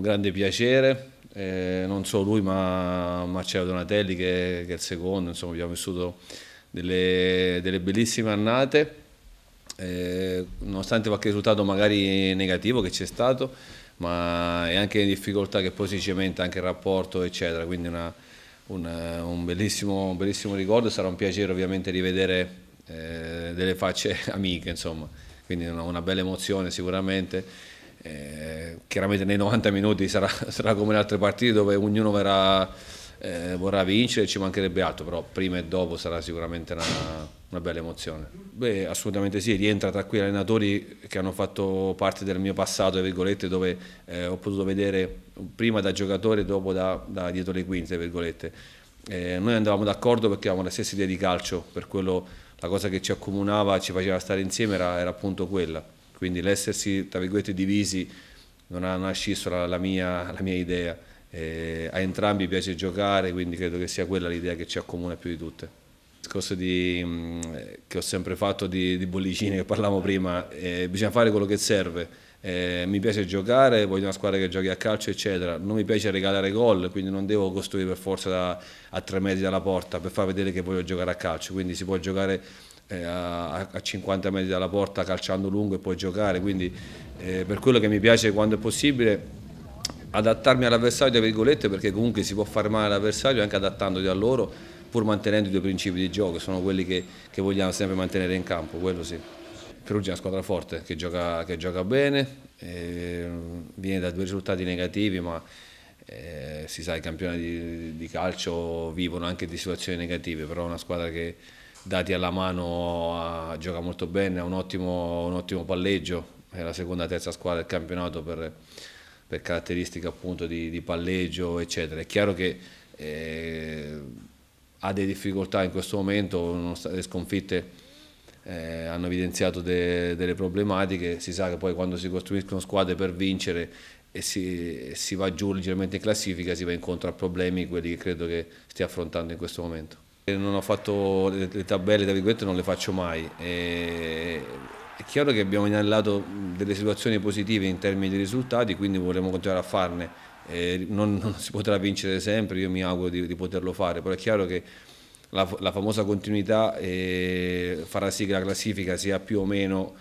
con grande piacere, eh, non solo lui ma Marcello Donatelli che, che, è il secondo, insomma abbiamo vissuto delle, delle bellissime annate, eh, nonostante qualche risultato magari negativo che c'è stato, ma è anche in difficoltà che poi si cementa anche il rapporto eccetera, quindi una, una, un, bellissimo, un, bellissimo, ricordo, sarà un piacere ovviamente rivedere eh, delle facce amiche insomma, quindi una, una bella emozione sicuramente eh, chiaramente nei 90 minuti sarà, sarà, come le altre partite dove ognuno verrà, eh, vorrà vincere, ci mancherebbe altro, però prima e dopo sarà sicuramente una, una bella emozione. Beh, assolutamente sì, rientra tra quegli allenatori che hanno fatto parte del mio passato, dove eh, ho potuto vedere prima da giocatore e dopo da, da dietro le quinte, eh, noi andavamo d'accordo perché avevamo la stessa idea di calcio, per quello la cosa che ci accomunava, ci faceva stare insieme era, era appunto quella quindi l'essersi, tra virgolette, divisi non ha, non la, la, mia, la mia idea. Eh, a entrambi piace giocare, quindi credo che sia quella l'idea che ci accomuna più di tutte. Il discorso di, mm, che ho sempre fatto di, di bollicine che parlavamo prima, eh, bisogna fare quello che serve. Eh, mi piace giocare, voglio una squadra che giochi a calcio, eccetera. Non mi piace regalare gol, quindi non devo costruire per forza da, a tre metri dalla porta per far vedere che voglio giocare a calcio. Quindi si può giocare eh, a 50 metri dalla porta calciando lungo e poi giocare, quindi eh, per quello che mi piace quando è possibile adattarmi all'avversario, perché comunque si può fare male all'avversario anche adattandoti a loro, pur mantenendo i due principi di gioco, sono quelli che, che vogliamo sempre mantenere in campo, quello sì. Perugia è una squadra forte, che gioca, che gioca bene, eh, viene da due risultati negativi, ma eh, si sa, i campioni di, di calcio vivono anche di situazioni negative, però è una squadra che dati alla mano a, ah, gioca molto bene, ha un ottimo, un ottimo palleggio, è la seconda e terza squadra del campionato per, per caratteristiche appunto di, di, palleggio eccetera. È chiaro che eh, ha delle difficoltà in questo momento, le sconfitte eh, hanno evidenziato de, delle problematiche, si sa che poi quando si costruiscono squadre per vincere e si, si va giù leggermente in classifica si va incontro a problemi, quelli che credo che stia affrontando in questo momento. Non ho fatto le, le tabelle, tra virgolette, non le faccio mai. E è chiaro che abbiamo inanellato delle situazioni positive in termini di risultati, quindi vorremmo continuare a farne. Eh, non, non, si potrà vincere sempre, io mi auguro di, di poterlo fare, però è chiaro che la, la famosa continuità eh, farà sì che la classifica sia più o meno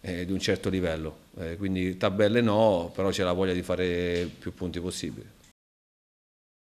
eh, di un certo livello. Eh, quindi tabelle no, però c'è la voglia di fare più punti possibili.